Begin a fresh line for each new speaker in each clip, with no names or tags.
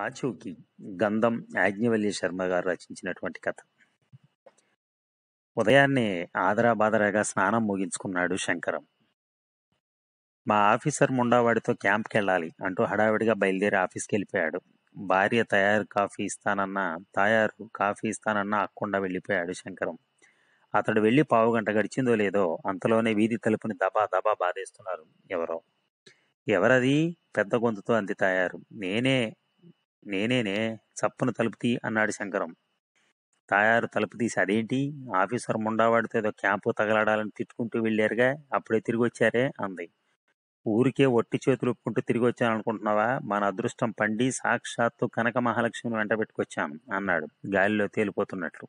ఆచూకి గంధం యాజ్ఞవల్లి శర్మ గారు రచించినటువంటి కథ ఉదయాన్నే ఆదరాబాదరాగా స్నానం ముగించుకున్నాడు శంకరం మా ఆఫీసర్ ముండావాడితో క్యాంప్కి వెళ్ళాలి అంటూ హడావిడిగా బయలుదేరి ఆఫీస్కి వెళ్ళిపోయాడు భార్య తయారు కాఫీ ఇస్తానన్న తయారు కాఫీ ఇస్తానన్న అక్కుండా వెళ్ళిపోయాడు శంకరం అతడు వెళ్ళి పావు గంట గడిచిందో లేదో అంతలోనే వీధి తలుపుని దబా దబా బాధేస్తున్నారు ఎవరో ఎవరది పెద్ద గొంతుతో అంది తయారు నేనే నేనేనే చప్పున తలుపుతి అన్నాడు శంకరం తాయారు తలుపు తీసి అదేంటి ఆఫీసర్ ముండావాడితో ఏదో క్యాంపు తగలాడాలని తిట్టుకుంటూ వెళ్ళారుగా అప్పుడే తిరిగి వచ్చారే అంది ఊరికే ఒట్టి చేతులు ఒప్పుకుంటూ తిరిగి వచ్చాను అనుకుంటున్నావా మన అదృష్టం పండి సాక్షాత్తు కనక మహాలక్ష్మిని వెంట పెట్టుకొచ్చాను అన్నాడు గాలిలో తేలిపోతున్నట్లు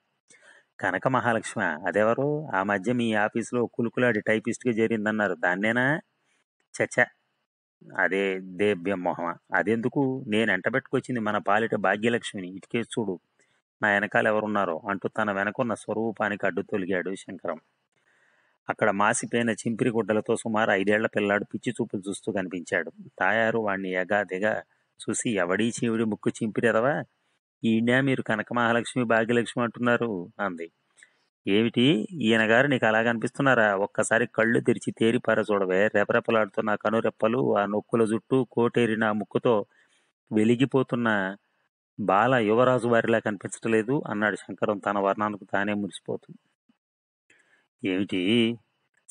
కనక మహాలక్ష్మి అదెవరు ఆ మధ్య మీ ఆఫీసులో కులుకులాడి టైపిస్ట్గా జరిగిందన్నారు దాన్నేనా చచ్చా అదే దేవ్యం మొహమ అదెందుకు నేను ఎంటబెట్టుకొచ్చింది మన పాలిట భాగ్యలక్ష్మిని ఇటుకే చూడు నా వెనకాల ఎవరున్నారో అంటూ తన వెనకున్న స్వరూపానికి అడ్డు తొలిగాడు శంకరం అక్కడ మాసిపోయిన చింపిరి గుడ్డలతో సుమారు ఐదేళ్ల పిల్లాడు పిచ్చి చూపులు చూస్తూ కనిపించాడు తాయారు వాణ్ణి ఎగా దిగా చూసి ఎవడీ చీవుడి ముక్కు ఎదవా ఈ మీరు కనక మహాలక్ష్మి భాగ్యలక్ష్మి అంటున్నారు అంది ఏమిటి ఈయనగారు నీకు అలా కనిపిస్తున్నారా ఒక్కసారి కళ్ళు తెరిచి తేరిపార చూడవే రెపరెపలాడుతున్న కనురెప్పలు ఆ నొక్కుల జుట్టు కోటేరిన ముక్కుతో వెలిగిపోతున్న బాల యువరాజు వారిలా కనిపించట్లేదు అన్నాడు శంకరం తన వర్ణానికి తానే మురిసిపోతూ ఏమిటి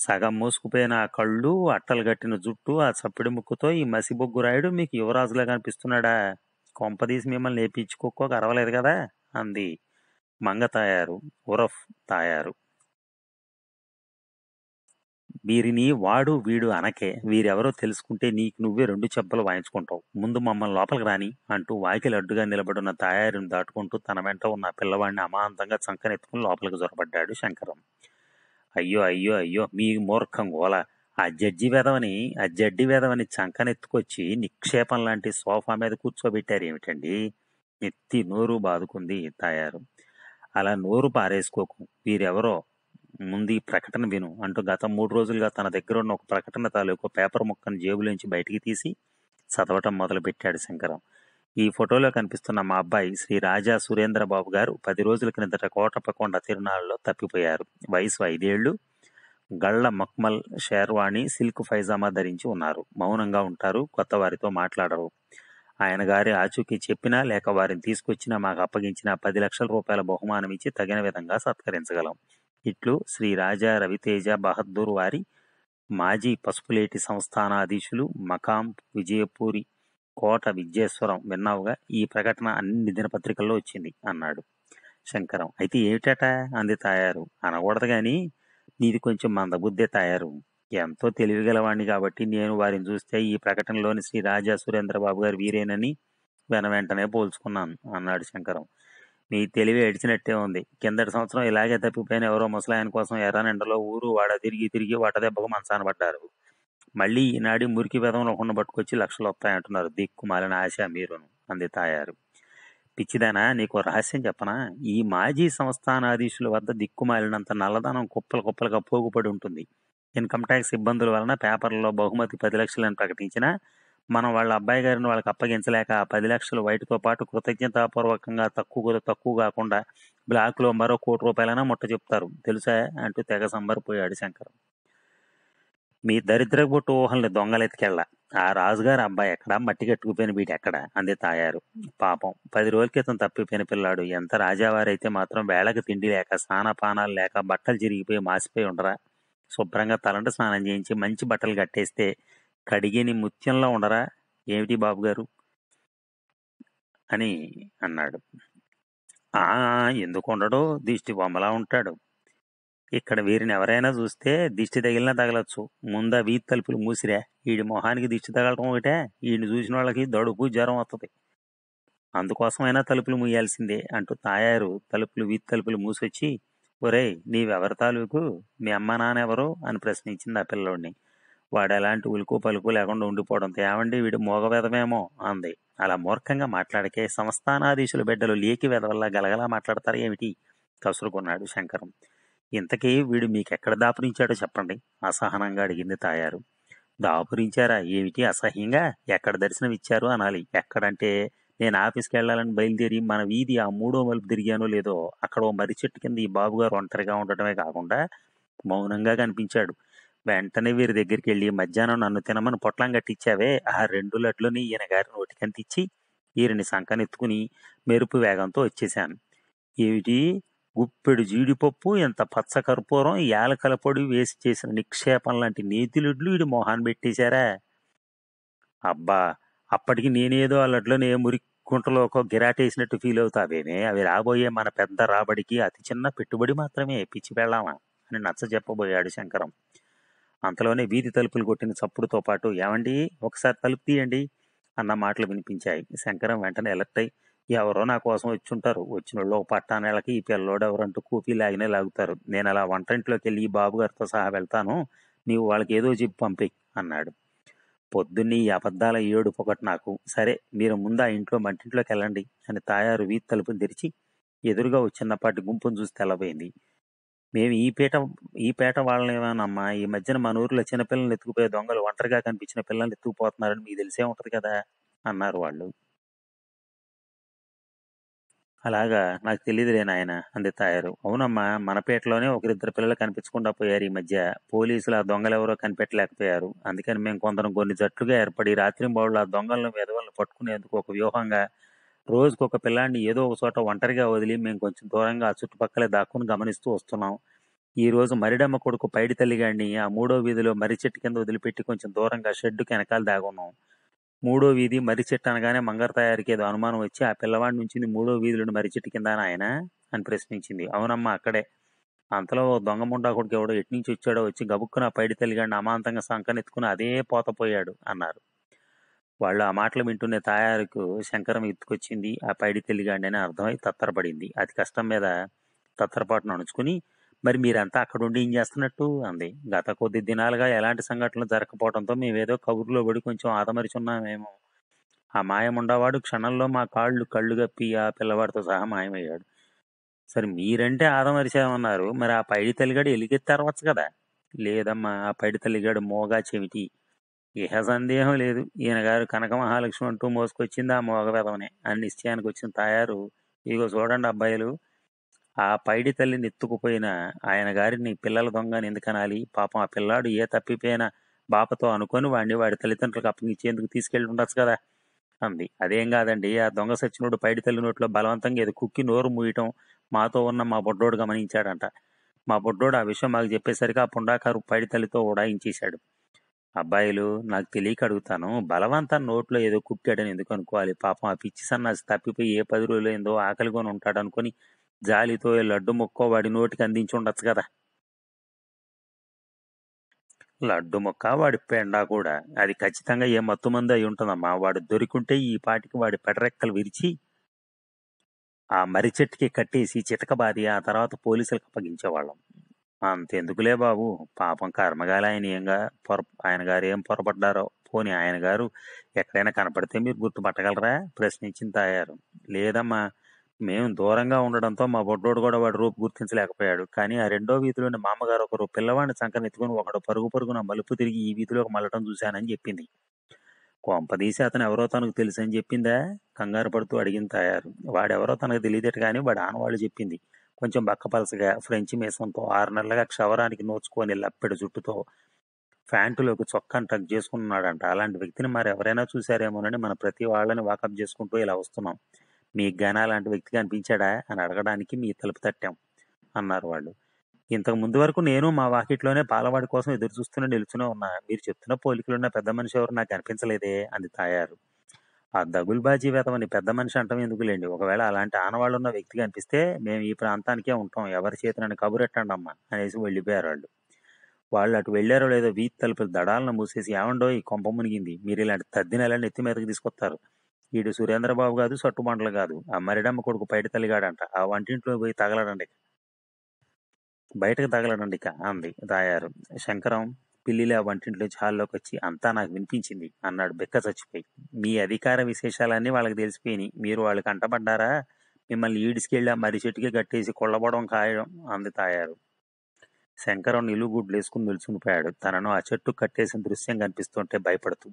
సగం మూసుకుపోయిన ఆ కళ్ళు అట్టలు కట్టిన జుట్టు ఆ చప్పిడి ముక్కుతో ఈ మసిబొగ్గు రాయుడు మీకు యువరాజులా కనిపిస్తున్నాడా కొంపదీసి మిమ్మల్ని లేపించుకోక అరవలేదు కదా అంది తాయారు ఉరఫ్ తాయారు వీరిని వాడు వీడు అనకే వీరెవరో తెలుసుకుంటే నీకు నువ్వే రెండు చెప్పలు వాయించుకుంటావు ముందు మమ్మల్ని లోపలికి రాని అంటూ వాకిలి అడ్డుగా నిలబడున్న తాయారుని దాటుకుంటూ తన వెంట ఉన్న పిల్లవాడిని అమాంతంగా చంకనెత్తుకుని లోపలికి జొరబడ్డాడు శంకరం అయ్యో అయ్యో అయ్యో మీ మూర్ఖం గోల ఆ జడ్జి వేదవని ఆ జడ్జి వేదవని చంకనెత్తుకొచ్చి నిక్షేపం లాంటి సోఫా మీద కూర్చోబెట్టారు ఏమిటండి ఎత్తి నోరు బాదుకుంది తాయారు అలా నోరు పారేసుకోకు వీరెవరో ముందు ఈ ప్రకటన విను అంటూ గత మూడు రోజులుగా తన దగ్గర ఉన్న ఒక ప్రకటన తాలూకు పేపర్ ముక్కను జేబులోంచి బయటికి తీసి చదవటం మొదలుపెట్టాడు శంకరం ఈ ఫోటోలో కనిపిస్తున్న మా అబ్బాయి శ్రీ రాజా సురేంద్రబాబు గారు పది రోజుల క్రిందట కోటప్పకొండ తిరునాళ్ళలో తప్పిపోయారు వయసు ఐదేళ్లు గళ్ళ మక్మల్ షేర్వాణి సిల్క్ ఫైజామా ధరించి ఉన్నారు మౌనంగా ఉంటారు కొత్త వారితో మాట్లాడరు ఆయన గారి ఆచూకీ చెప్పినా లేక వారిని తీసుకొచ్చినా మాకు అప్పగించిన పది లక్షల రూపాయల బహుమానం ఇచ్చి తగిన విధంగా సత్కరించగలం ఇట్లు శ్రీ రాజా రవితేజ బహద్దూర్ వారి మాజీ పసుపులేటి సంస్థానాధీశులు మకాం విజయపూరి కోట విజయేశ్వరం విన్నావుగా ఈ ప్రకటన అన్ని దినపత్రికల్లో వచ్చింది అన్నాడు శంకరం అయితే ఏమిటట అంది తాయారు అనకూడదు కానీ నీది కొంచెం మందబుద్ధే తాయారు ఎంతో తెలివిగలవాణ్ణి కాబట్టి నేను వారిని చూస్తే ఈ ప్రకటనలోని శ్రీ రాజా సురేంద్రబాబు గారు వీరేనని వెన వెంటనే పోల్చుకున్నాను అన్నాడు శంకరం మీ తెలివి ఏడిచినట్టే ఉంది కిందటి సంవత్సరం ఇలాగే తప్పిపోయిన ఎవరో ముసలాయన కోసం ఎర్రనిండలో ఊరు వాడ తిరిగి తిరిగి వటదెబ్బకు మనసాన పడ్డారు మళ్ళీ ఈనాడి మురికి పెదంలో కొండ పట్టుకొచ్చి లక్షలు వస్తాయంటున్నారు దిక్కుమాలిన ఆశ మీరును అంది తాయారు పిచ్చిదానా నీకు రహస్యం చెప్పనా ఈ మాజీ సంస్థానాధీశుల వద్ద దిక్కుమాలినంత నల్లదనం కుప్పలు కుప్పలుగా పోగుపడి ఉంటుంది ఇన్కమ్ ట్యాక్స్ ఇబ్బందుల వలన పేపర్లో బహుమతి పది లక్షలను ప్రకటించిన మనం వాళ్ళ అబ్బాయి గారిని వాళ్ళకి అప్పగించలేక పది లక్షలు వైట్తో పాటు కృతజ్ఞతాపూర్వకంగా తక్కువ తక్కువ కాకుండా బ్లాక్లో మరో కోటి రూపాయలైనా ముట్ట చెప్తారు తెలుసా అంటూ తెగ సంబరిపోయాడు శంకర్ మీ బొట్టు ఊహల్ని దొంగలెత్తికెళ్ళ ఆ రాజుగారు అబ్బాయి ఎక్కడ మట్టి కట్టుకుపోయిన వీటి ఎక్కడ అంది తాయారు పాపం పది రోజుల క్రితం తప్పిపోయిన పిల్లాడు ఎంత రాజావారైతే మాత్రం వేళకు తిండి లేక స్నానపానాలు లేక బట్టలు చిరిగిపోయి మాసిపోయి ఉండరా శుభ్రంగా తలంట స్నానం చేయించి మంచి బట్టలు కట్టేస్తే కడిగిని ముత్యంలో ఉండరా ఏమిటి బాబు గారు అని అన్నాడు ఆ ఎందుకు ఉండడో దిష్టి బొమ్మలా ఉంటాడు ఇక్కడ వీరిని ఎవరైనా చూస్తే దిష్టి తగిలినా తగలచ్చు ముంద వీధి తలుపులు మూసిరా వీడి మొహానికి దిష్టి తగలటం ఒకటే వీడిని చూసిన వాళ్ళకి దడుపు జ్వరం వస్తుంది అందుకోసమైనా తలుపులు మూయాల్సిందే అంటూ తాయారు తలుపులు వీధి తలుపులు మూసి వచ్చి ఒరేయ్ నీవెవరి తాలూకు మీ అమ్మ నాన్నెవరు అని ప్రశ్నించింది ఆ పిల్లోడిని వాడు ఎలాంటి ఉలుకు పలుకు లేకుండా ఉండిపోవడంతో ఏమండి వీడు మోగ వెదమేమో అంది అలా మూర్ఖంగా మాట్లాడకే సంస్థానాధీశుల బిడ్డలు లేకి వెదవల్లా గలగలా మాట్లాడతారు ఏమిటి కసురుకున్నాడు శంకరం ఇంతకీ వీడు మీకెక్కడ దాపురించాడో చెప్పండి అసహనంగా అడిగింది తాయారు దాపురించారా ఏమిటి అసహ్యంగా ఎక్కడ దర్శనం ఇచ్చారు అనాలి ఎక్కడంటే నేను ఆఫీస్కి వెళ్ళాలని బయలుదేరి మన వీధి ఆ మూడో మలుపు తిరిగానో లేదో అక్కడ ఓ మర్రి చెట్టు కింద ఈ బాబుగారు ఒంటరిగా ఉండటమే కాకుండా మౌనంగా కనిపించాడు వెంటనే వీరి దగ్గరికి వెళ్ళి మధ్యాహ్నం నన్ను తినమని పొట్లం కట్టించావే ఆ రెండు లడ్లని ఈయన గారిని ఒటికంతిచ్చి ఈయనని సంకనెత్తుకుని మెరుపు వేగంతో వచ్చేశాను ఏమిటి గుప్పెడు జీడిపప్పు ఎంత పచ్చ కర్పూరం యాలకల పొడి వేసి చేసిన నిక్షేపం లాంటి నేతిలుడ్లు వీడి మొహాన్ పెట్టేశారా అబ్బా అప్పటికి నేనేదో ఆ లడ్లోనే మురికి గుంటలో ఒక గిరాటేసినట్టు ఫీల్ అవుతావేమే అవి రాబోయే మన పెద్ద రాబడికి అతి చిన్న పెట్టుబడి మాత్రమే పిచ్చి వెళ్ళామా అని నచ్చ చెప్పబోయాడు శంకరం అంతలోనే వీధి తలుపులు కొట్టిన చప్పుడుతో పాటు ఏమండి ఒకసారి తలుపు తీయండి అన్న మాటలు వినిపించాయి శంకరం వెంటనే ఎలర్ట్ అయ్యి ఎవరో నా కోసం వచ్చి ఉంటారు వచ్చిన వాళ్ళు పట్టా పట్టానేళ్ళకి ఈ పిల్లోడు ఎవరంటూ కూపీ లాగినే లాగుతారు నేను అలా వంటంట్లోకి వెళ్ళి ఈ బాబుగారితో సహా వెళ్తాను నీవు వాళ్ళకి ఏదో చెప్పి పంపే అన్నాడు పొద్దున్నీ ఈ అబద్ధాల ఏడు పొగట్ నాకు సరే మీరు ముందా ఇంట్లో మంటింట్లోకి వెళ్ళండి అని తాయారు వీధి తలుపుని తెరిచి ఎదురుగా చిన్నపాటి గుంపును చూసి తెల్లబోయింది మేము ఈ పీట ఈ పేట వాళ్ళేమోనమ్మా ఈ మధ్యన మన ఊర్లో చిన్నపిల్లల్ని ఎత్తుకుపోయే దొంగలు ఒంటరిగా కనిపించిన పిల్లల్ని ఎత్తుకుపోతున్నారని మీకు తెలిసే ఉంటుంది కదా అన్నారు వాళ్ళు అలాగా నాకు తెలియదులే నాయన అంది తాయారు అవునమ్మా మనపేటలోనే ఒకరిద్దరు పిల్లలు కనిపించకుండా పోయారు ఈ మధ్య పోలీసులు ఆ దొంగలు ఎవరో కనిపెట్టలేకపోయారు అందుకని మేము కొందరు కొన్ని జట్లుగా ఏర్పడి రాత్రింబావులు ఆ దొంగలను వెధవలను పట్టుకునేందుకు ఒక వ్యూహంగా రోజుకు ఒక పిల్లాన్ని ఏదో ఒక చోట ఒంటరిగా వదిలి మేము కొంచెం దూరంగా ఆ చుట్టుపక్కలే దాక్కుని గమనిస్తూ వస్తున్నాం ఈ రోజు మరిడమ్మ కొడుకు పైడి తల్లిగాడిని ఆ మూడో వీధిలో మర్రి చెట్టు కింద వదిలిపెట్టి కొంచెం దూరంగా షెడ్డు వెనకాల దాగున్నాం మూడో వీధి మర్రి చెట్టు అనగానే మంగర తయారీకి ఏదో అనుమానం వచ్చి ఆ పిల్లవాడి నుంచి మూడో వీధిలోని మర్రి చెట్టు కింద ఆయన అని ప్రశ్నించింది అవునమ్మా అక్కడే అంతలో దొంగ ముండా కొడుకు ఎవడో నుంచి వచ్చాడో వచ్చి గబుక్కున పైడి తల్లిగాడిని అమాంతంగా సంకనెత్తుకుని అదే పోతపోయాడు అన్నారు వాళ్ళు ఆ మాటలు వింటూనే తాయారుకు శంకరం ఎత్తుకొచ్చింది ఆ పైడి తల్లిగాడిని అర్థమై తత్తరపడింది అతి కష్టం మీద తత్తరపాటును అణుచుకుని మరి మీరంతా ఉండి ఏం చేస్తున్నట్టు అంది గత కొద్ది దినాలుగా ఎలాంటి సంఘటనలు జరగకపోవడంతో మేమేదో కబుర్లో పడి కొంచెం ఆదమరిచున్నామేమో ఆ మాయముండవాడు క్షణంలో మా కాళ్ళు కళ్ళు గప్పి ఆ పిల్లవాడితో సహా మాయమయ్యాడు సరే మీరంటే ఆదమరిచామన్నారు మరి ఆ పైడి తల్లిగాడు ఎలిగెత్తారవచ్చు కదా లేదమ్మా ఆ పైడి తల్లిగాడు మోగా చెవిటి ఇహ సందేహం లేదు ఈయన గారు కనక మహాలక్ష్మి అంటూ మోసుకొచ్చింది ఆ మోగ పెదవనే అని నిశ్చయానికి వచ్చిన తయారు ఇగో చూడండి అబ్బాయిలు ఆ పైడి తల్లి నెత్తుకుపోయిన ఆయన గారిని పిల్లల దొంగని ఎందుకనాలి పాపం ఆ పిల్లాడు ఏ తప్పిపోయిన బాపతో అనుకొని వాడిని వాడి తల్లిదండ్రులకు అప్పగించేందుకు తీసుకెళ్ళి ఉండొచ్చు కదా అంది అదేం కాదండి ఆ దొంగ సచ్చినోడు పైడి తల్లి నోట్లో బలవంతంగా ఏదో కుక్కి నోరు మూయటం మాతో ఉన్న మా బొడ్డోడు గమనించాడంట మా బొడ్డోడు ఆ విషయం మాకు చెప్పేసరికి ఆ పుండాకారు పైడి తల్లితో ఉడాయించేశాడు అబ్బాయిలు నాకు తెలియక అడుగుతాను బలవంతం నోట్లో ఏదో కుక్కాడని ఎందుకు అనుకోవాలి పాపం ఆ పిచ్చి సన్నాసి తప్పిపోయి ఏ పది రోజులు ఏందో ఆకలిగొని ఉంటాడు అనుకొని జాలితో ఈ లడ్డు ముక్క వాడి నోటికి అందించి ఉండొచ్చు కదా లడ్డు ముక్క వాడి పెండా కూడా అది ఖచ్చితంగా ఏ మత్తుమంది అయి ఉంటుందమ్మా వాడు దొరికింటే ఈ పాటికి వాడి పెడరెక్కలు విరిచి ఆ మర్రి చెట్టుకి కట్టేసి చితకబాది ఆ తర్వాత పోలీసులకు అప్పగించేవాళ్ళం అంతెందుకులే బాబు పాపం కర్మగాలి ఆయన ఏం పొర ఆయన గారు ఏం పొరపడ్డారో పోని ఆయన గారు ఎక్కడైనా కనపడితే మీరు గుర్తుపట్టగలరా ప్రశ్నించిన తాయారు లేదమ్మా మేము దూరంగా ఉండడంతో మా బొడ్డోడు కూడా వాడి రూపు గుర్తించలేకపోయాడు కానీ ఆ రెండో వీధిలోని మామగారు ఒకరు పిల్లవాడిని ఎత్తుకుని ఒకడు పరుగు పరుగున మలుపు తిరిగి ఈ వీధిలోకి మళ్ళటం చూశానని చెప్పింది కొంపదీసి అతను ఎవరో తనకు తెలుసు అని చెప్పిందా కంగారు పడుతూ అడిగింది తయారు వాడెవరో తనకు తెలియదట కానీ వాడు ఆనవాళ్ళు చెప్పింది కొంచెం బక్కపలసగా ఫ్రెంచ్ మీసంతో ఆరు నెలలుగా క్షవరానికి నోచుకొని లప్పెడు జుట్టుతో ఫ్యాంటులోకి చొక్కాను టక్ చేసుకుంటున్నాడంట అలాంటి వ్యక్తిని మరి ఎవరైనా చూశారేమోనని మన ప్రతి వాళ్ళని వాకప్ చేసుకుంటూ ఇలా వస్తున్నాం మీ ఘన లాంటి వ్యక్తి కనిపించాడా అని అడగడానికి మీ తలుపు తట్టాం అన్నారు వాళ్ళు ఇంతకు ముందు వరకు నేను మా వాకిట్లోనే పాలవాడి కోసం ఎదురు చూస్తున్న నిలుచునే ఉన్నా మీరు చెప్తున్న పోలికలున్న పెద్ద మనిషి ఎవరు నాకు కనిపించలేదే అని తాయారు ఆ దగుల్బాజీ వేతమని పెద్ద మనిషి అంటాం ఎందుకులేండి ఒకవేళ అలాంటి ఆనవాళ్ళు ఉన్న వ్యక్తి కనిపిస్తే మేము ఈ ప్రాంతానికే ఉంటాం ఎవరి చేతునని కబురెట్టండి అమ్మా అనేసి వెళ్ళిపోయారు వాళ్ళు వాళ్ళు అటు వెళ్ళారో లేదో వీధి తలుపులు దడాలను మూసేసి ఏమండో ఈ కొంప మునిగింది మీరు ఇలాంటి తద్దినెలని ఎత్తి మీదకి తీసుకొస్తారు ఈడు సురేంద్రబాబు కాదు సట్టుమండలు కాదు ఆ మరిడమ్మ కొడుకు బయట తల్లిగాడంట ఆ వంటింట్లో పోయి తగలడండి బయటకు తగలడండి ఇక అంది దాయారు శంకరం పిల్లిలే ఆ వంటింట్లో హాల్లోకి వచ్చి అంతా నాకు వినిపించింది అన్నాడు బెక్క చచ్చిపోయి మీ అధికార విశేషాలన్నీ వాళ్ళకి తెలిసిపోయి మీరు వాళ్ళకి అంటబడ్డారా మిమ్మల్ని ఈడ్చుకెళ్ళి ఆ మర్రి చెట్టుకి కట్టేసి కొల్లబడం కాయడం అంది తాయారు శంకరం గుడ్లు వేసుకుని నిలుచుకుపోయాడు తనను ఆ చెట్టు కట్టేసిన దృశ్యం కనిపిస్తుంటే భయపడుతూ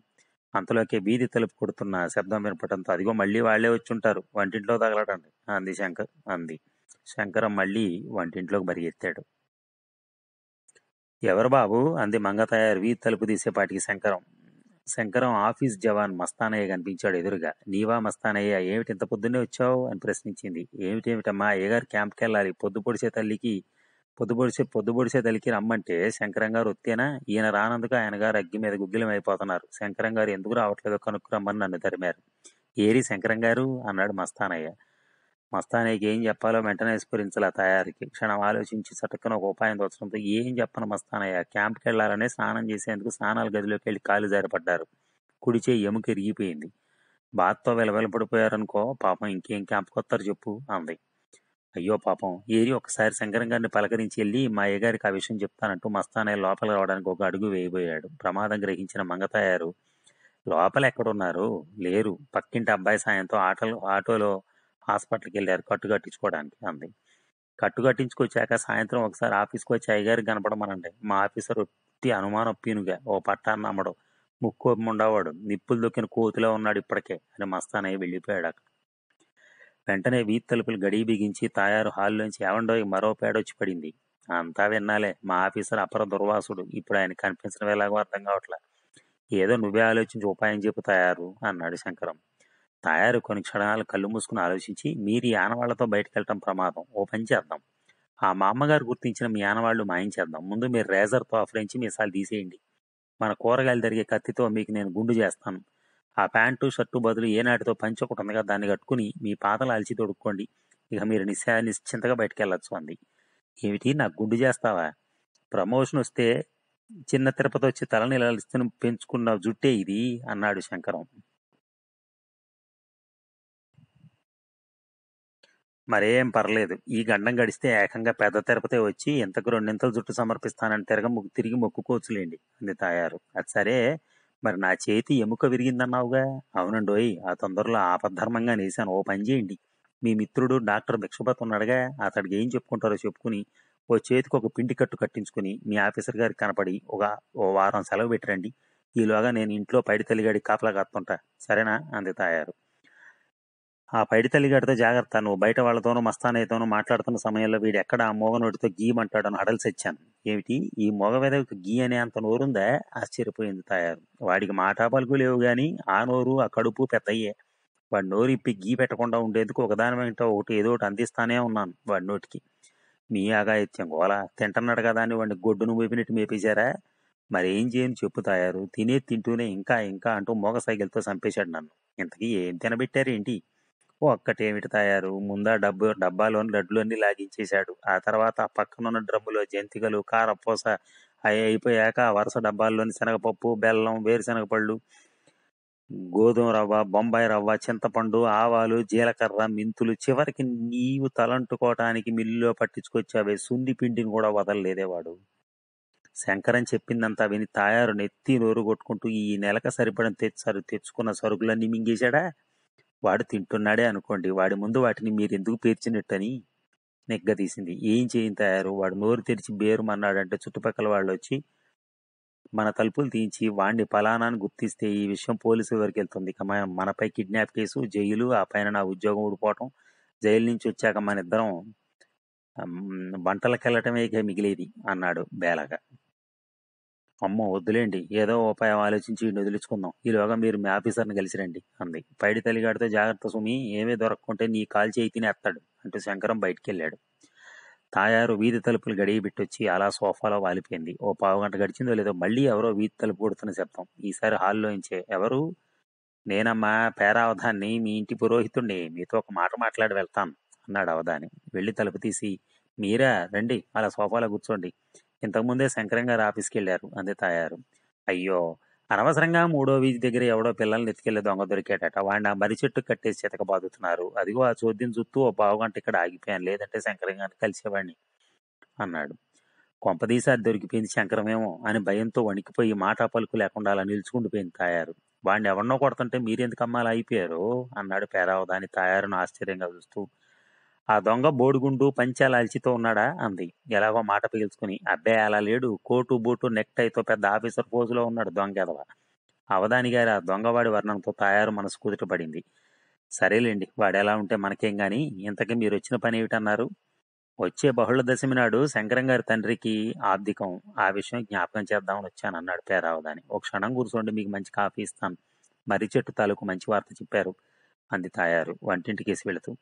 అంతలోకే వీధి తలుపు కొడుతున్న శబ్దం వినపడంతో అదిగో మళ్ళీ వాళ్లే ఉంటారు వంటింట్లో తగలడండి అంది శంకర్ అంది శంకరం మళ్ళీ వంటింట్లోకి బరిగెత్తాడు ఎవరు బాబు అంది మంగతయారు వీధి తలుపు తీసేపాటికి శంకరం శంకరం ఆఫీస్ జవాన్ మస్తానయ్య కనిపించాడు ఎదురుగా నీవా మస్తానయ్య ఏమిటి ఇంత పొద్దున్నే వచ్చావు అని ప్రశ్నించింది ఏమిటేమిటమ్మా అయ్యగారు క్యాంప్కి వెళ్ళాలి పొద్దు పొడిచే తల్లికి పొద్దుబొడిసే పొద్దుబొడిసే తలికి రమ్మంటే శంకరం గారు వస్తేనా ఈయన రానందుకు ఆయన గారు అగ్గి మీద గుగ్గిలం అయిపోతున్నారు శంకరం గారు ఎందుకు కనుక్కు కనుక్కురమ్మని నన్ను తరిమారు ఏరి శంకరం గారు అన్నాడు మస్తానయ్య మస్తానయ్యకి ఏం చెప్పాలో వెంటనే విస్ఫురించలా తయారీకి క్షణం ఆలోచించి చటుక్కున ఒక ఉపాయం తోచడంతో ఏం చెప్పను మస్తానయ్య క్యాంప్కి వెళ్ళాలని స్నానం చేసేందుకు స్నానాల గదిలోకి వెళ్ళి కాలు జారిపడ్డారు కుడిచే ఎముక ఇరిగిపోయింది బాత్తో వెలవెలపడిపోయారనుకో పాపం ఇంకేం క్యాంప్కి వస్తారు చెప్పు అంది అయ్యో పాపం ఏరి ఒకసారి శంకరం గారిని పలకరించి వెళ్ళి మా అయ్యగారికి ఆ విషయం చెప్తానంటూ మస్తానయ్య లోపల రావడానికి ఒక అడుగు వేయబోయాడు ప్రమాదం గ్రహించిన మంగతాయారు లోపల ఎక్కడున్నారు లేరు పక్కింటి అబ్బాయి సాయంతో ఆటో ఆటోలో హాస్పిటల్కి వెళ్ళారు కట్టు కట్టించుకోవడానికి అంది కట్టు కట్టించుకొచ్చాక సాయంత్రం ఒకసారి ఆఫీస్కి వచ్చి అయ్యగారికి కనపడమనండి మా ఆఫీసర్ ఒత్తి అనుమానం ఒప్పినుగా ఓ పట్టాన్ని అమ్మడు ముక్కు ఉండేవాడు నిప్పులు దొక్కిన కోతిలో ఉన్నాడు ఇప్పటికే అని మస్తానయ్య వెళ్ళిపోయాడు అక్కడ వెంటనే వీధి తలుపులు గడి బిగించి తాయారు హాల్లోంచి ఏవండోయ్ మరో పేడొచ్చి పడింది అంతా విన్నాలే మా ఆఫీసర్ అపర దుర్వాసుడు ఇప్పుడు ఆయన కనిపించడం ఎలాగో అర్థం కావట్లా ఏదో నువ్వే ఆలోచించి ఉపాయం చెప్పు తయారు అన్నాడు శంకరం తయారు కొన్ని క్షణాలు కళ్ళు మూసుకుని ఆలోచించి మీరు ఈ ఆనవాళ్లతో బయటకు వెళ్ళటం ప్రమాదం ఓ పని చేద్దాం ఆ మా అమ్మగారు గుర్తించిన మీ ఆనవాళ్లు మాయించేద్దాం ముందు మీరు రేజర్తో ఆఫరించి మీసాలు తీసేయండి మన కూరగాయలు జరిగే కత్తితో మీకు నేను గుండు చేస్తాను ఆ ప్యాంటు షర్టు బదులు ఏనాటితో పంచి ఒకటి ఉందిగా దాన్ని కట్టుకుని మీ పాతలు అలిచి తొడుక్కోండి ఇక మీరు నిశా నిశ్చింతగా బయటికి వెళ్ళొచ్చు అంది ఏమిటి నాకు గుండు చేస్తావా ప్రమోషన్ వస్తే చిన్న తిరుపతి వచ్చి తలని ఇలా పెంచుకున్న జుట్టే ఇది అన్నాడు శంకరం మరేం పర్లేదు ఈ గండం గడిస్తే ఏకంగా పెద్ద తిరుపతి వచ్చి ఇంతకు రెండింతలు జుట్టు సమర్పిస్తానని తిరగ తిరిగి మొక్కుకోవచ్చులేండి అంది తాయారు అది సరే మరి నా చేతి ఎముక విరిగిందన్నావుగా అవునండోయ్ ఆ తొందరలో ఆపద్ధర్మంగా నేసాను ఓ పని చేయండి మీ మిత్రుడు డాక్టర్ భిక్షపత్ ఉన్నాడుగా అతడికి ఏం చెప్పుకుంటారో చెప్పుకుని ఓ చేతికి ఒక పిండి కట్టు కట్టించుకుని మీ ఆఫీసర్ గారికి కనపడి ఒక ఓ వారం సెలవు పెట్టరండి ఈలోగా నేను ఇంట్లో పైడి తల్లిగాడి కాపలా కాస్తుంటా సరేనా అంది తాయారు ఆ పైడి తల్లిగాడితో జాగ్రత్త నువ్వు బయట వాళ్ళతోనూ మస్తానయ్యతోనూ మాట్లాడుతున్న సమయంలో వీడు ఎక్కడ ఆ మోగనోటితో గీయమంటాడని అడల్సొచ్చాను ఏమిటి ఈ మొగ వెదవికి గీ అనే అంత నోరుందా ఆశ్చర్యపోయింది తయారు వాడికి మాటా పలుకు లేవు గాని ఆ నోరు ఆ కడుపు పెద్దయ్యే వాడి నోరు ఇప్పి గీ పెట్టకుండా ఉండేందుకు ఒకదాని వెంట ఒకటి ఏదో ఒకటి అందిస్తానే ఉన్నాను వాడి నోటికి మీ ఆగాయిత్యం గోల తింటున్నాడు కదా అని వాడిని గొడ్డును మేపినట్టు మేపేశారా మరేం చేయని చెప్పు తయారు తినే తింటూనే ఇంకా ఇంకా అంటూ మొగ సైకిల్తో చంపేశాడు నన్ను ఇంతకీ ఏం తినబెట్టారేంటి ఒక్కటేమిటి తయారు ముందా డబ్బు డబ్బాలోని లడ్లన్నీ లాగించేశాడు ఆ తర్వాత ఆ పక్కనున్న డ్రమ్ములో జంతికలు కారపూస అవి అయిపోయాక వరుస డబ్బాల్లోని శనగపప్పు బెల్లం వేరుశనగ పళ్ళు గోధుమ రవ్వ బొంబాయి రవ్వ చింతపండు ఆవాలు జీలకర్ర మెంతులు చివరికి నీవు తలంటుకోవటానికి మిల్లులో పట్టించుకొచ్చావే సుండి పిండిని కూడా వదలలేదేవాడు శంకరం చెప్పిందంతా విని తాయారు నెత్తి నోరు కొట్టుకుంటూ ఈ నెలక సరిపడం తెచ్చారు తెచ్చుకున్న సరుకులన్నీ మింగేశాడా వాడు తింటున్నాడే అనుకోండి వాడి ముందు వాటిని మీరు ఎందుకు పేర్చినట్టని నెగ్గదీసింది ఏం చేయని తయారు వాడు నోరు తెరిచి బేరు బేరుమన్నాడంటే చుట్టుపక్కల వాళ్ళు వచ్చి మన తలుపులు తీయించి వాణ్ణి ఫలానాన్ని గుర్తిస్తే ఈ విషయం పోలీసు వరకు వెళ్తుంది మనపై కిడ్నాప్ కేసు జైలు ఆ పైన నా ఉద్యోగం ఊడిపోవటం జైలు నుంచి వచ్చాక మన ఇద్దరం వంటలకు వెళ్ళటమే మిగిలేది అన్నాడు బేలగా అమ్మ వద్దులేండి ఏదో ఉపాయం ఆలోచించి వదిలించుకుందాం ఈలోగా మీరు మీ ఆఫీసర్ని కలిసిరండి అంది పైడి తల్లిగాడితో జాగ్రత్త సుమి ఏమీ దొరకకుంటే నీ కాల్ చేయి అత్తాడు అంటూ శంకరం బయటికి వెళ్ళాడు తాయారు వీధి తలుపులు గడియ పెట్టొచ్చి అలా సోఫాలో వాలిపోయింది ఓ పావుగంట గడిచిందో లేదో మళ్ళీ ఎవరో వీధి తలుపు కొడుతున్న శబ్దం ఈసారి హాల్లో ఇంచే ఎవరు నేనమ్మా పేరావధాన్ని మీ ఇంటి పురోహితుణ్ణి మీతో ఒక మాట మాట్లాడి వెళ్తాను అన్నాడు అవధాని వెళ్ళి తలుపు తీసి మీరా రండి అలా సోఫాలో కూర్చోండి ఇంతకుముందే శంకరం గారు ఆఫీస్కి వెళ్ళారు అంది తాయారు అయ్యో అనవసరంగా మూడో వీధి దగ్గర ఎవడో పిల్లల్ని ఎత్తుకెళ్లి దొంగ దొరికేట వాడిని ఆ మరి చెట్టు కట్టేసి చితకబాదుతున్నారు అదిగో ఆ చోద్యం చుట్టూ ఓ బావుగంట ఇక్కడ ఆగిపోయాను లేదంటే శంకరం గారిని కలిసేవాడిని అన్నాడు కొంపదీసి దొరికిపోయింది శంకరమేమో అని భయంతో వణికిపోయి మాట పలుకు లేకుండా అలా నిలుచుకుండిపోయింది తాయారు వాడిని ఎవరినో కొడుతుంటే మీరెందుకమ్మా అలా అయిపోయారు అన్నాడు పేరావదాని తాయారును ఆశ్చర్యంగా చూస్తూ ఆ దొంగ పంచాలు అలచితో ఉన్నాడా అంది ఎలాగో మాట పీల్చుకుని అబ్బే అలా లేడు కోటు బూటు నెక్టైతో పెద్ద ఆఫీసర్ పోజులో ఉన్నాడు దొంగ ఎదవ అవధాని గారి ఆ దొంగవాడి వర్ణంతో తయారు మనసు కుదుటపడింది సరేలేండి వాడెలా ఉంటే మనకేం గాని ఇంతకీ మీరు వచ్చిన పని ఏమిటన్నారు వచ్చే బహుళ దశమి నాడు శంకరం గారి తండ్రికి ఆర్థికం ఆ విషయం జ్ఞాపకం చేద్దామని వచ్చాను అన్నాడు పేరావదాని ఒక క్షణం కూర్చోండి మీకు మంచి కాఫీ ఇస్తాను మర్రి చెట్టు తాలూకు మంచి వార్త చెప్పారు అంది తాయారు వంటింటికేసి వెళుతూ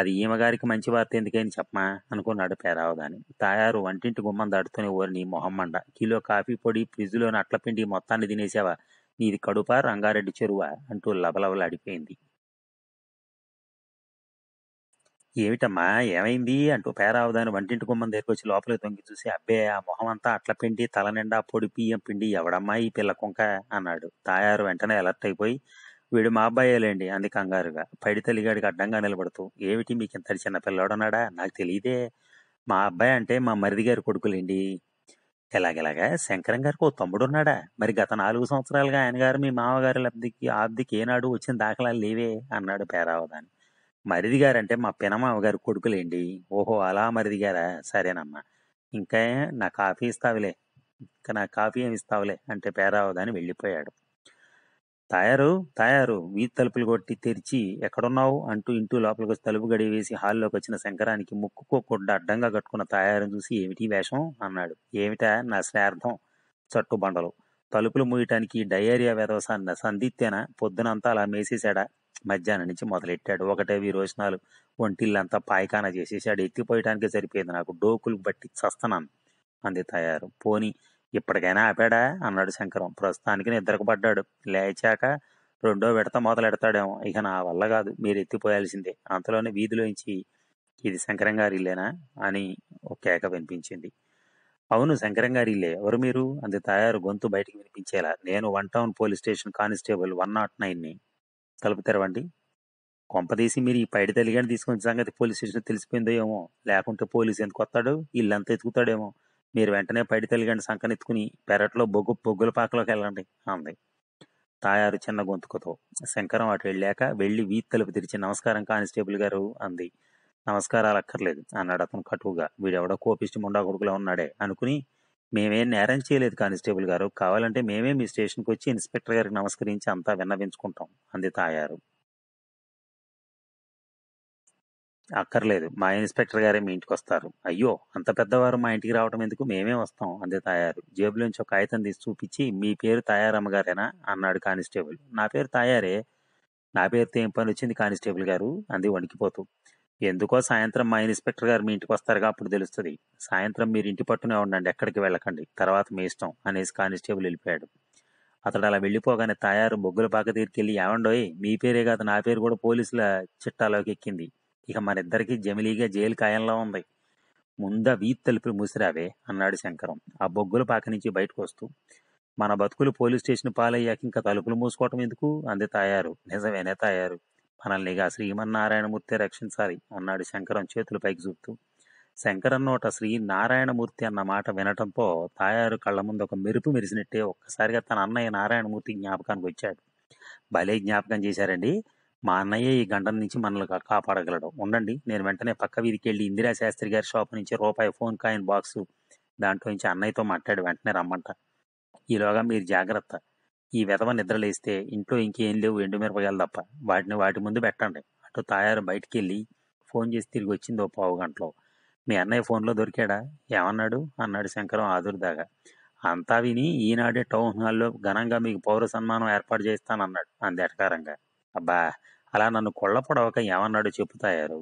అది ఈమెగారికి మంచి వార్త ఎందుకని చెప్పమా అనుకున్నాడు పేరావదాని తాయారు వంటింటి గుమ్మం దాటుతూనే ఓరిని మొహమ్మండ కిలో కాఫీ పొడి ఫ్రిడ్జ్లోని పిండి మొత్తాన్ని తినేసావా నీది కడుపా రంగారెడ్డి చెరువ అంటూ లబలబలాడిపోయింది ఏమిటమ్మా ఏమైంది అంటూ పేరావదాని వంటింటి గుమ్మం దగ్గరికి వచ్చి లోపలికి తొంగి చూసి అబ్బే ఆ మొహం అంతా పిండి తల నిండా పొడి బియ్యం పిండి ఎవడమ్మా ఈ పిల్ల కుంక అన్నాడు తాయారు వెంటనే అలర్ట్ అయిపోయి వీడు మా లేండి అంది కంగారుగా పడి తల్లిగాడికి అడ్డంగా నిలబడుతూ ఏమిటి మీకు ఇంత చిన్న పిల్లోడన్నాడా నాకు తెలియదే మా అబ్బాయి అంటే మా మరిది గారి కొడుకులేండి ఎలాగెలాగా శంకరం గారికి ఓ తమ్ముడున్నాడా మరి గత నాలుగు సంవత్సరాలుగా ఆయన గారు మీ మామగారి లబ్ధికి ఆబ్దికి ఏనాడు వచ్చిన దాఖలాలు లేవే అన్నాడు పేరావదాని మరిది గారంటే మా పినమామ కొడుకులేండి ఓహో అలా మరిది గారా సరేనమ్మా ఇంకా నా కాఫీ ఇస్తావులే ఇంకా నా కాఫీ ఏమి ఇస్తావులే అంటే పేరావదాని వెళ్ళిపోయాడు తాయారు తాయారు వీధి తలుపులు కొట్టి తెరిచి ఎక్కడున్నావు అంటూ ఇంటూ లోపలికి వచ్చి తలుపు గడి వేసి హాల్లోకి వచ్చిన శంకరానికి ముక్కుకోకుండా అడ్డంగా కట్టుకున్న తాయారుని చూసి ఏమిటి వేషం అన్నాడు ఏమిటా నా శ్రార్థం చట్టు బండలు తలుపులు మూయటానికి డయేరియా వెధవసాన్న సందిత్యన పొద్దునంతా అలా మేసేశాడా మధ్యాహ్నం నుంచి మొదలెట్టాడు ఒకటే విరోచనాలు ఒంటిల్లంతా పాయకాన చేసేసాడు ఎత్తిపోయటానికి సరిపోయింది నాకు డోకులు బట్టి చస్తనాను అంది తయారు పోని ఇప్పటికైనా ఆపాడా అన్నాడు శంకరం ప్రస్తుతానికి నిద్రకు పడ్డాడు లేచాక రెండో విడత మొదలెడతాడేమో ఇక నా వల్ల కాదు మీరు ఎత్తిపోయాల్సిందే అంతలోనే వీధిలోంచి ఇది శంకరం గారి ఇల్లేనా అని ఒక కేక వినిపించింది అవును శంకరం గారి ఇల్లే ఎవరు మీరు అంది తయారు గొంతు బయటికి వినిపించేలా నేను one town police station constable one naught నైన్ని తలుపు తెరవండి కొంపదీసి మీరు ఈ పైడి తల్లిగాని తీసుకొని సంగతి పోలీస్ స్టేషన్ తెలిసిపోయిందో ఏమో లేకుంటే పోలీసు ఎందుకు వస్తాడు ఇల్లంతా ఎత్తుకుతాడేమో మీరు వెంటనే పైడి తల్లిగండి సంకనెత్తుకుని పెరట్లో బొగ్గు బొగ్గుల పాకలోకి వెళ్ళండి అంది తాయారు చిన్న గొంతుకతో శంకరం అటు వెళ్ళాక వెళ్ళి వీధి తలుపు తెరిచి నమస్కారం కానిస్టేబుల్ గారు అంది నమస్కారాలు అక్కర్లేదు అన్నాడు అతను కటువుగా వీడెవడో కోపిష్టి ముండా కొడుకులో ఉన్నాడే అనుకుని మేమేం నేరం చేయలేదు కానిస్టేబుల్ గారు కావాలంటే మేమే మీ స్టేషన్కి వచ్చి ఇన్స్పెక్టర్ గారికి నమస్కరించి అంతా విన్నవించుకుంటాం అంది తాయారు అక్కర్లేదు మా ఇన్స్పెక్టర్ గారే మీ ఇంటికి వస్తారు అయ్యో అంత పెద్దవారు మా ఇంటికి రావడం ఎందుకు మేమే వస్తాం అంది తాయారు జేబులోంచి ఒక కాగితం తీసి చూపించి మీ పేరు తాయారమ్మ గారేనా అన్నాడు కానిస్టేబుల్ నా పేరు తాయారే నా పేరుతో ఏం పని వచ్చింది కానిస్టేబుల్ గారు అంది వణికిపోతూ ఎందుకో సాయంత్రం మా ఇన్స్పెక్టర్ గారు మీ ఇంటికి వస్తారుగా అప్పుడు తెలుస్తుంది సాయంత్రం మీరు ఇంటి పట్టునే ఉండండి ఎక్కడికి వెళ్ళకండి తర్వాత మీ ఇష్టం అనేసి కానిస్టేబుల్ వెళ్ళిపోయాడు అతడు అలా వెళ్ళిపోగానే తయారు బొగ్గుల పాక తీరికి వెళ్ళి ఏమండోయ్ మీ పేరే కాదు నా పేరు కూడా పోలీసుల చిట్టాలోకి ఎక్కింది ఇక మరిద్దరికీ జమిలీగా జైలు కాయంలా ఉంది ముంద వీధి తలుపులు మూసిరావే అన్నాడు శంకరం ఆ బొగ్గుల పాక నుంచి బయటకు వస్తూ మన బతుకులు పోలీస్ స్టేషన్ పాలయ్యాక ఇంకా తలుపులు మూసుకోవటం ఎందుకు అంది తాయారు నిజమేనే తాయారు మనల్ని ఇక శ్రీమన్నారాయణమూర్తి రక్షించాలి అన్నాడు శంకరం చేతులు పైకి చూపుతూ శంకరం నోట శ్రీ నారాయణమూర్తి అన్న మాట వినటంతో తాయారు కళ్ళ ముందు ఒక మెరుపు మెరిసినట్టే ఒక్కసారిగా తన అన్నయ్య నారాయణమూర్తి జ్ఞాపకానికి వచ్చాడు భలే జ్ఞాపకం చేశారండి మా అన్నయ్య ఈ గంట నుంచి మనల్ని కాపాడగలడు ఉండండి నేను వెంటనే పక్క వీధికి వెళ్ళి ఇందిరా శాస్త్రి గారి షాప్ నుంచి రూపాయి ఫోన్ కాయిన్ బాక్సు దాంట్లో నుంచి అన్నయ్యతో మాట్లాడి వెంటనే రమ్మంట ఈలోగా మీరు జాగ్రత్త ఈ విధవ నిద్రలేస్తే ఇంట్లో ఇంకేం లేవు ఎండుమిరపకాయలు తప్ప వాటిని వాటి ముందు పెట్టండి అటు తాయారు బయటికి వెళ్ళి ఫోన్ చేసి తిరిగి వచ్చింది ఓ పావు గంటలో మీ అన్నయ్య ఫోన్లో దొరికాడా ఏమన్నాడు అన్నాడు శంకరం ఆదురుదాగా అంతా విని ఈనాడే టౌన్ హాల్లో ఘనంగా మీకు పౌర సన్మానం ఏర్పాటు చేస్తానన్నాడు అందటకారంగా అబ్బా అలా నన్ను కొళ్ళ పొడవక ఏమన్నాడు చెప్పుతాయారు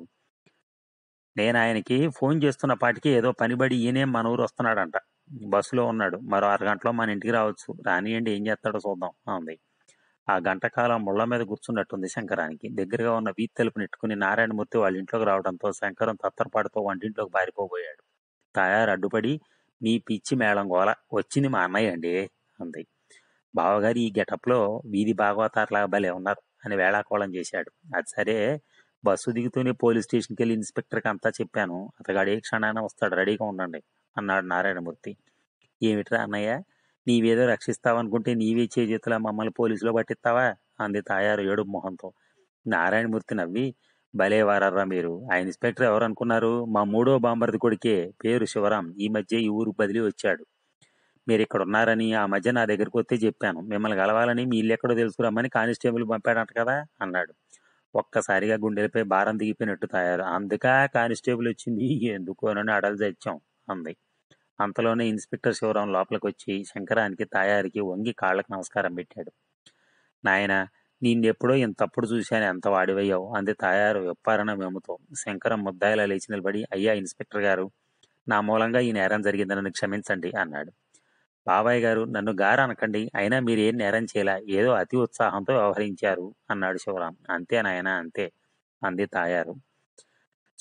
నేను ఆయనకి ఫోన్ చేస్తున్న పాటికి ఏదో పనిబడి ఈయనే మన ఊరు వస్తున్నాడంట బస్సులో ఉన్నాడు మరో అరగంటలో మన ఇంటికి రావచ్చు రానియండి ఏం చేస్తాడో చూద్దాం అంది ఆ గంట కాలం ముళ్ళ మీద కూర్చున్నట్టుంది శంకరానికి దగ్గరగా ఉన్న వీధి తలుపు నెట్టుకుని నారాయణమూర్తి వాళ్ళ ఇంట్లోకి రావడంతో శంకరం తత్తరపాటుతో వంటింట్లోకి బారిపోబోయాడు తయారు అడ్డుపడి మీ పిచ్చి మేళం గోల వచ్చింది మా అన్నయ్య అండి అంది బావగారు ఈ గెటప్లో వీధి భాగవతారులాగా భలే ఉన్నారు అని వేళాకోళం చేశాడు అది సరే బస్సు దిగుతూనే పోలీస్ స్టేషన్కి వెళ్ళి ఇన్స్పెక్టర్కి అంతా చెప్పాను అతగాడు ఏ క్షణాన వస్తాడు రెడీగా ఉండండి అన్నాడు నారాయణమూర్తి ఏమిట్రా అన్నయ్య నీవేదో రక్షిస్తావనుకుంటే నీవే చేతుల మమ్మల్ని పోలీసులో పట్టిస్తావా అంది తాయారు ఏడు మొహంతో నారాయణమూర్తి నవ్వి భలే వారర్రా మీరు ఆ ఇన్స్పెక్టర్ ఎవరు అనుకున్నారు మా మూడో బాంబర్ది కొడుకే పేరు శివరాం ఈ మధ్య ఈ ఊరు బదిలీ వచ్చాడు మీరు ఇక్కడ ఉన్నారని ఆ మధ్య నా దగ్గరికి వస్తే చెప్పాను మిమ్మల్ని కలవాలని మీ ఇల్లు ఎక్కడో తెలుసుకురామని కానిస్టేబుల్ పంపాడంట కదా అన్నాడు ఒక్కసారిగా గుండెలపై భారం దిగిపోయినట్టు తయారు అందుక కానిస్టేబుల్ వచ్చింది ఎందుకు అని అడలు తెచ్చాం అంది అంతలోనే ఇన్స్పెక్టర్ శివరాం లోపలికి వచ్చి శంకరానికి తాయారికి వంగి కాళ్ళకు నమస్కారం పెట్టాడు నాయన ఇంత తప్పుడు చూశాను ఎంత వాడివయ్యావు అంది తయారు వెప్పారన మేముతో శంకరం ముద్దాయిలా లేచి నిలబడి అయ్యా ఇన్స్పెక్టర్ గారు నా మూలంగా ఈ నేరం జరిగిందని క్షమించండి అన్నాడు బాబాయ్ గారు నన్ను గారు అనకండి అయినా మీరేం నేరం చేయలా ఏదో అతి ఉత్సాహంతో వ్యవహరించారు అన్నాడు శివరాం అంతే నాయన అంతే అంది తాయారు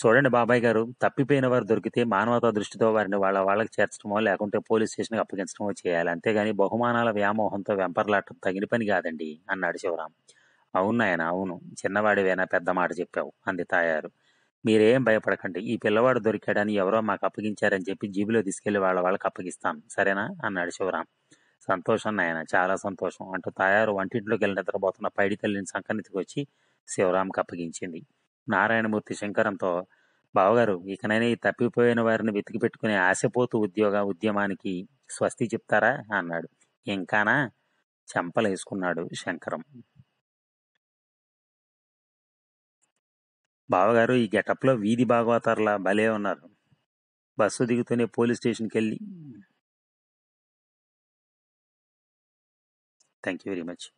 చూడండి బాబాయ్ గారు తప్పిపోయిన వారు దొరికితే మానవతా దృష్టితో వారిని వాళ్ళ వాళ్ళకి చేర్చడమో లేకుంటే పోలీస్ స్టేషన్కి అప్పగించడమో చేయాలి అంతేగాని బహుమానాల వ్యామోహంతో వెంపర్లాటం తగిన పని కాదండి అన్నాడు శివరాం అవును నాయన అవును చిన్నవాడివేనా పెద్ద మాట చెప్పావు అంది తాయారు మీరేం భయపడకండి ఈ పిల్లవాడు దొరికాడని ఎవరో మాకు అప్పగించారని చెప్పి జీబులో తీసుకెళ్లి వాళ్ళ వాళ్ళకి అప్పగిస్తాను సరేనా అన్నాడు శివరాం సంతోషం నాయన చాలా సంతోషం అంటూ తాయారు వంటింట్లోకి వెళ్ళి నిద్రపోతున్న పైడి తల్లిని సంకనితికి వచ్చి శివరాంకి అప్పగించింది నారాయణమూర్తి శంకరంతో బావగారు ఇకనైనా ఈ తప్పిపోయిన వారిని వెతికి పెట్టుకునే ఆశపోతూ ఉద్యోగ ఉద్యమానికి స్వస్తి చెప్తారా అన్నాడు ఇంకానా చెంపలేసుకున్నాడు శంకరం బావగారు ఈ గెటప్లో వీధి భాగవతారులా భలే ఉన్నారు బస్సు దిగుతూనే పోలీస్ స్టేషన్కి వెళ్ళి థ్యాంక్ యూ వెరీ మచ్